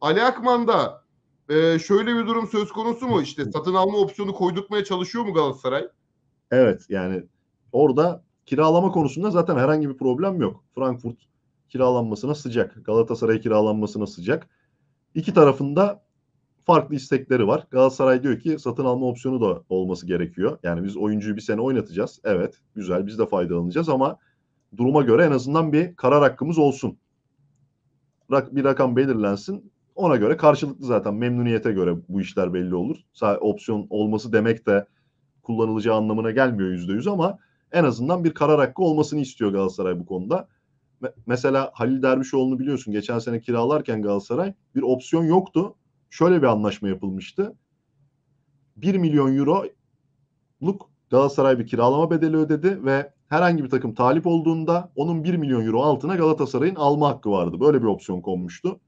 Ali Akman'da e, şöyle bir durum söz konusu mu? İşte satın alma opsiyonu koydurtmaya çalışıyor mu Galatasaray? Evet yani orada kiralama konusunda zaten herhangi bir problem yok. Frankfurt kiralanmasına sıcak. Galatasaray kiralanmasına sıcak. İki tarafında farklı istekleri var. Galatasaray diyor ki satın alma opsiyonu da olması gerekiyor. Yani biz oyuncuyu bir sene oynatacağız. Evet güzel biz de faydalanacağız ama duruma göre en azından bir karar hakkımız olsun. Rak, bir rakam belirlensin. Ona göre karşılıklı zaten memnuniyete göre bu işler belli olur. Opsiyon olması demek de kullanılacağı anlamına gelmiyor yüzde yüz ama en azından bir karar hakkı olmasını istiyor Galatasaray bu konuda. Mesela Halil Dervişoğlu'nu biliyorsun geçen sene kiralarken Galatasaray bir opsiyon yoktu. Şöyle bir anlaşma yapılmıştı. 1 milyon euroluk Galatasaray bir kiralama bedeli ödedi ve herhangi bir takım talip olduğunda onun 1 milyon euro altına Galatasaray'ın alma hakkı vardı. Böyle bir opsiyon konmuştu.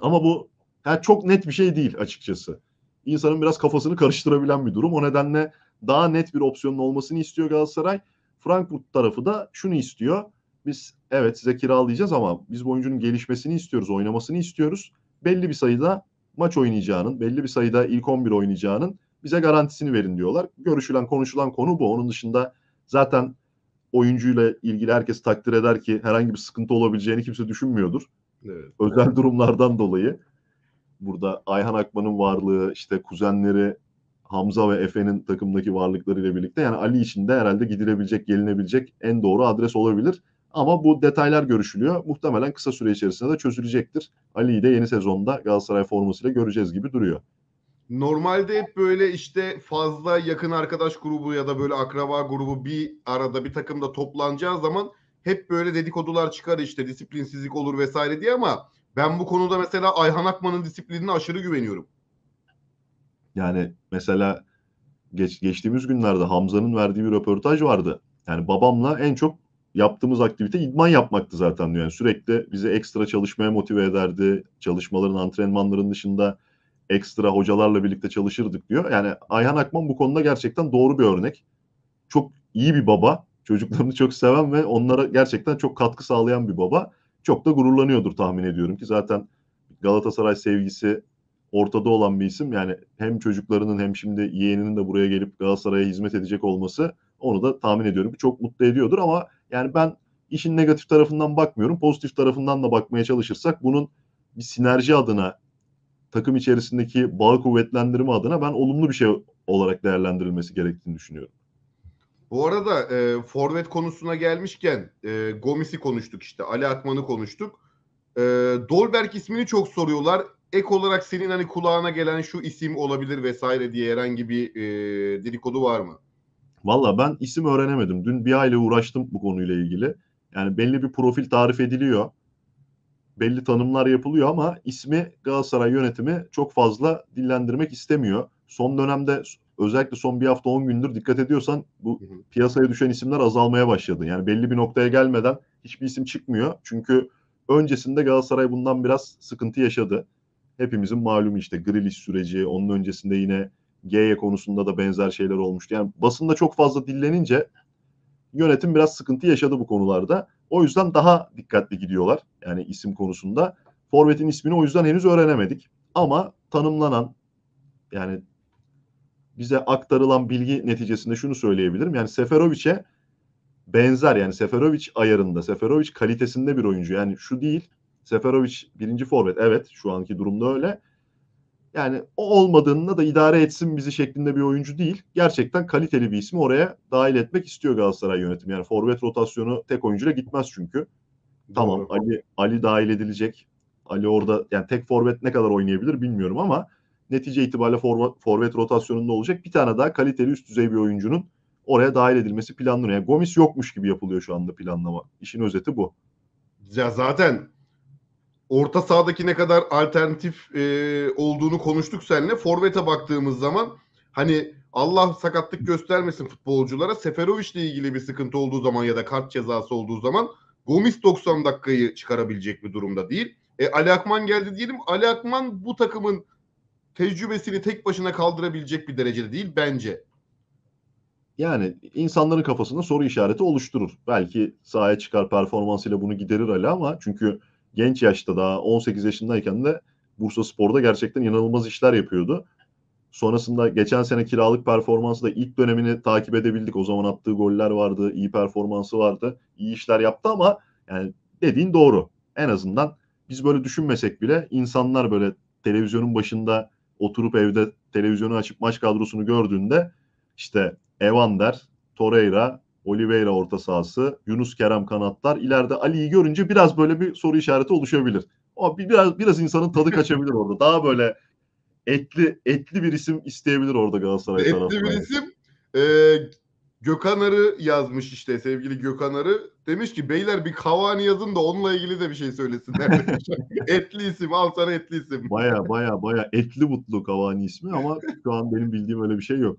Ama bu yani çok net bir şey değil açıkçası. İnsanın biraz kafasını karıştırabilen bir durum. O nedenle daha net bir opsiyonun olmasını istiyor Galatasaray. Frankfurt tarafı da şunu istiyor. Biz evet size kiralayacağız ama biz bu oyuncunun gelişmesini istiyoruz, oynamasını istiyoruz. Belli bir sayıda maç oynayacağının, belli bir sayıda ilk 11 oynayacağının bize garantisini verin diyorlar. Görüşülen, konuşulan konu bu. Onun dışında zaten oyuncuyla ilgili herkes takdir eder ki herhangi bir sıkıntı olabileceğini kimse düşünmüyordur. Evet. Özel durumlardan dolayı burada Ayhan Akman'ın varlığı, işte kuzenleri Hamza ve Efe'nin takımdaki varlıklarıyla birlikte yani Ali için de herhalde gidilebilecek, gelinebilecek en doğru adres olabilir. Ama bu detaylar görüşülüyor. Muhtemelen kısa süre içerisinde de çözülecektir. Ali'yi de yeni sezonda Galatasaray formasıyla göreceğiz gibi duruyor. Normalde hep böyle işte fazla yakın arkadaş grubu ya da böyle akraba grubu bir arada bir takımda toplanacağı zaman hep böyle dedikodular çıkar işte disiplinsizlik olur vesaire diye ama ben bu konuda mesela Ayhan Akman'ın disiplinine aşırı güveniyorum. Yani mesela geç, geçtiğimiz günlerde Hamza'nın verdiği bir röportaj vardı. Yani babamla en çok yaptığımız aktivite idman yapmaktı zaten. Yani sürekli bizi ekstra çalışmaya motive ederdi. Çalışmaların, antrenmanların dışında ekstra hocalarla birlikte çalışırdık diyor. Yani Ayhan Akman bu konuda gerçekten doğru bir örnek. Çok iyi bir baba. Çocuklarını çok seven ve onlara gerçekten çok katkı sağlayan bir baba. Çok da gururlanıyordur tahmin ediyorum ki zaten Galatasaray sevgisi ortada olan bir isim. Yani hem çocuklarının hem şimdi yeğeninin de buraya gelip Galatasaray'a hizmet edecek olması onu da tahmin ediyorum ki çok mutlu ediyordur ama yani ben işin negatif tarafından bakmıyorum. Pozitif tarafından da bakmaya çalışırsak bunun bir sinerji adına takım içerisindeki bağ kuvvetlendirme adına ben olumlu bir şey olarak değerlendirilmesi gerektiğini düşünüyorum. Bu arada e, forvet konusuna gelmişken e, Gomis'i konuştuk işte Ali Akman'ı konuştuk. E, Dolberg ismini çok soruyorlar. Ek olarak senin hani kulağına gelen şu isim olabilir vesaire diye herhangi bir e, dedikodu var mı? Valla ben isim öğrenemedim. Dün bir aile uğraştım bu konuyla ilgili. Yani belli bir profil tarif ediliyor belli tanımlar yapılıyor ama ismi Galatasaray yönetimi çok fazla dillendirmek istemiyor. Son dönemde özellikle son bir hafta 10 gündür dikkat ediyorsan bu piyasaya düşen isimler azalmaya başladı. Yani belli bir noktaya gelmeden hiçbir isim çıkmıyor. Çünkü öncesinde Galatasaray bundan biraz sıkıntı yaşadı. Hepimizin malumu işte Grilis süreci, onun öncesinde yine G'ye konusunda da benzer şeyler olmuştu. Yani basında çok fazla dillenince yönetim biraz sıkıntı yaşadı bu konularda. O yüzden daha dikkatli gidiyorlar yani isim konusunda. Forvet'in ismini o yüzden henüz öğrenemedik. Ama tanımlanan yani bize aktarılan bilgi neticesinde şunu söyleyebilirim. Yani Seferovic'e benzer yani Seferovic ayarında, Seferovic kalitesinde bir oyuncu. Yani şu değil, Seferovic birinci forvet evet şu anki durumda öyle yani o olmadığında da idare etsin bizi şeklinde bir oyuncu değil. Gerçekten kaliteli bir ismi oraya dahil etmek istiyor Galatasaray yönetimi. Yani forvet rotasyonu tek oyuncuyla gitmez çünkü. Tamam Doğru. Ali Ali dahil edilecek. Ali orada yani tek forvet ne kadar oynayabilir bilmiyorum ama netice itibariyle forvet, forvet rotasyonunda olacak bir tane daha kaliteli üst düzey bir oyuncunun oraya dahil edilmesi planlanıyor. Yani Gomis yokmuş gibi yapılıyor şu anda planlama. İşin özeti bu. Ya zaten orta sahadaki ne kadar alternatif e, olduğunu konuştuk seninle. Forvet'e baktığımız zaman hani Allah sakatlık göstermesin futbolculara. Seferovic ile ilgili bir sıkıntı olduğu zaman ya da kart cezası olduğu zaman Gomis 90 dakikayı çıkarabilecek bir durumda değil. E, Ali Akman geldi diyelim. Ali Akman bu takımın tecrübesini tek başına kaldırabilecek bir derecede değil bence. Yani insanların kafasında soru işareti oluşturur. Belki sahaya çıkar performansıyla bunu giderir Ali ama çünkü genç yaşta daha 18 yaşındayken de Bursa Spor'da gerçekten inanılmaz işler yapıyordu. Sonrasında geçen sene kiralık performansı da ilk dönemini takip edebildik. O zaman attığı goller vardı, iyi performansı vardı, iyi işler yaptı ama yani dediğin doğru. En azından biz böyle düşünmesek bile insanlar böyle televizyonun başında oturup evde televizyonu açıp maç kadrosunu gördüğünde işte Evander, Torreira, Oliveira orta sahası, Yunus Kerem kanatlar. İleride Ali'yi görünce biraz böyle bir soru işareti oluşabilir. Ama biraz biraz insanın tadı kaçabilir orada. Daha böyle etli etli bir isim isteyebilir orada Galatasaray etli tarafından. Etli bir isim. E, Gökhan Arı yazmış işte sevgili Gökhan Arı. Demiş ki beyler bir Cavani yazın da onunla ilgili de bir şey söylesinler. etli isim al sana etli isim. Baya baya baya etli mutlu Cavani ismi ama şu an benim bildiğim öyle bir şey yok.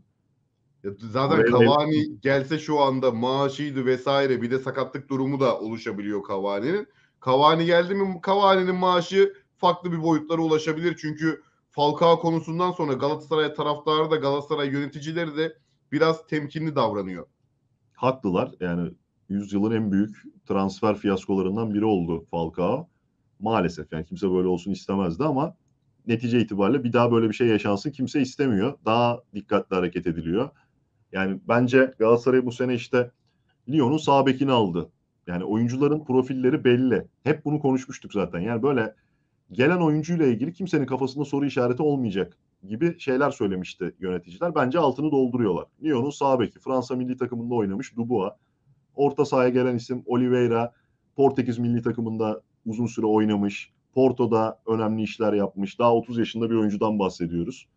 Ya zaten Öyle Cavani mi? gelse şu anda maaşıydı vesaire bir de sakatlık durumu da oluşabiliyor Cavani'nin. Cavani geldi mi Cavani'nin maaşı farklı bir boyutlara ulaşabilir. Çünkü Falcao konusundan sonra Galatasaray taraftarı da Galatasaray yöneticileri de biraz temkinli davranıyor. Haklılar. Yani yüzyılın en büyük transfer fiyaskolarından biri oldu Falcao. Maalesef yani kimse böyle olsun istemezdi ama netice itibariyle bir daha böyle bir şey yaşansın kimse istemiyor. Daha dikkatli hareket ediliyor yani bence Galatasaray bu sene işte Lyon'un sağ bekini aldı. Yani oyuncuların profilleri belli. Hep bunu konuşmuştuk zaten. Yani böyle gelen oyuncuyla ilgili kimsenin kafasında soru işareti olmayacak gibi şeyler söylemişti yöneticiler. Bence altını dolduruyorlar. Lyon'un sağ beki Fransa milli takımında oynamış Dubois. Orta sahaya gelen isim Oliveira. Portekiz milli takımında uzun süre oynamış. Porto'da önemli işler yapmış. Daha 30 yaşında bir oyuncudan bahsediyoruz.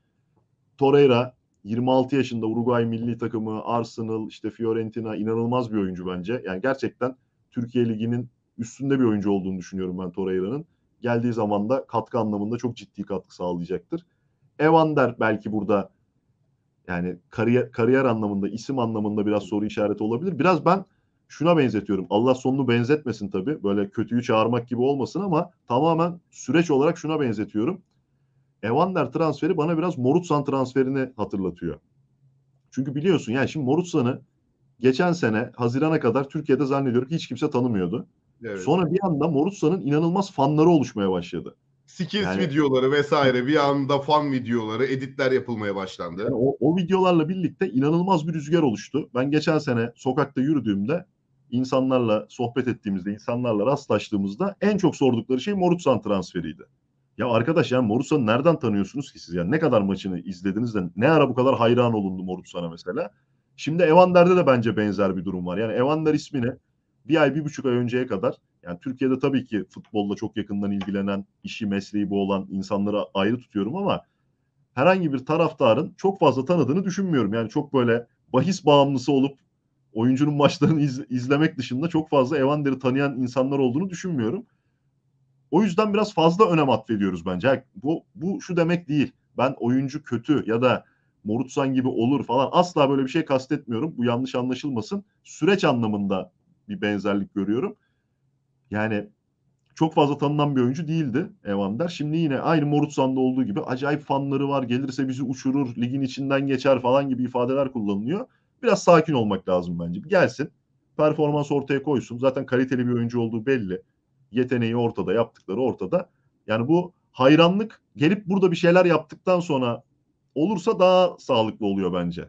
Torreira 26 yaşında Uruguay milli takımı, Arsenal, işte Fiorentina inanılmaz bir oyuncu bence. Yani gerçekten Türkiye Ligi'nin üstünde bir oyuncu olduğunu düşünüyorum ben Torreira'nın. Geldiği zaman da katkı anlamında çok ciddi katkı sağlayacaktır. Evander belki burada yani kariyer, kariyer anlamında, isim anlamında biraz soru işareti olabilir. Biraz ben şuna benzetiyorum. Allah sonunu benzetmesin tabii. Böyle kötüyü çağırmak gibi olmasın ama tamamen süreç olarak şuna benzetiyorum. Evander transferi bana biraz Morutsan transferini hatırlatıyor. Çünkü biliyorsun yani şimdi Morutsan'ı geçen sene Haziran'a kadar Türkiye'de zannediyorum hiç kimse tanımıyordu. Evet. Sonra bir anda Morutsan'ın inanılmaz fanları oluşmaya başladı. Skills yani, videoları vesaire bir anda fan videoları, editler yapılmaya başlandı. Yani o, o videolarla birlikte inanılmaz bir rüzgar oluştu. Ben geçen sene sokakta yürüdüğümde insanlarla sohbet ettiğimizde, insanlarla rastlaştığımızda en çok sordukları şey Morutsan transferiydi. Ya arkadaş ya Morutsan'ı nereden tanıyorsunuz ki siz? Yani ne kadar maçını izlediniz de ne ara bu kadar hayran olundu Morutsan'a mesela? Şimdi Evander'de de bence benzer bir durum var. Yani Evander ismini bir ay, bir buçuk ay önceye kadar yani Türkiye'de tabii ki futbolla çok yakından ilgilenen, işi mesleği bu olan insanları ayrı tutuyorum ama herhangi bir taraftarın çok fazla tanıdığını düşünmüyorum. Yani çok böyle bahis bağımlısı olup oyuncunun maçlarını iz, izlemek dışında çok fazla Evander'i tanıyan insanlar olduğunu düşünmüyorum. O yüzden biraz fazla önem atfediyoruz bence. Bu, bu şu demek değil. Ben oyuncu kötü ya da Morutsan gibi olur falan asla böyle bir şey kastetmiyorum. Bu yanlış anlaşılmasın. Süreç anlamında bir benzerlik görüyorum. Yani çok fazla tanınan bir oyuncu değildi Evander. Şimdi yine aynı Morutsan'da olduğu gibi acayip fanları var. Gelirse bizi uçurur, ligin içinden geçer falan gibi ifadeler kullanılıyor. Biraz sakin olmak lazım bence. gelsin, performans ortaya koysun. Zaten kaliteli bir oyuncu olduğu belli yeteneği ortada, yaptıkları ortada. Yani bu hayranlık gelip burada bir şeyler yaptıktan sonra olursa daha sağlıklı oluyor bence.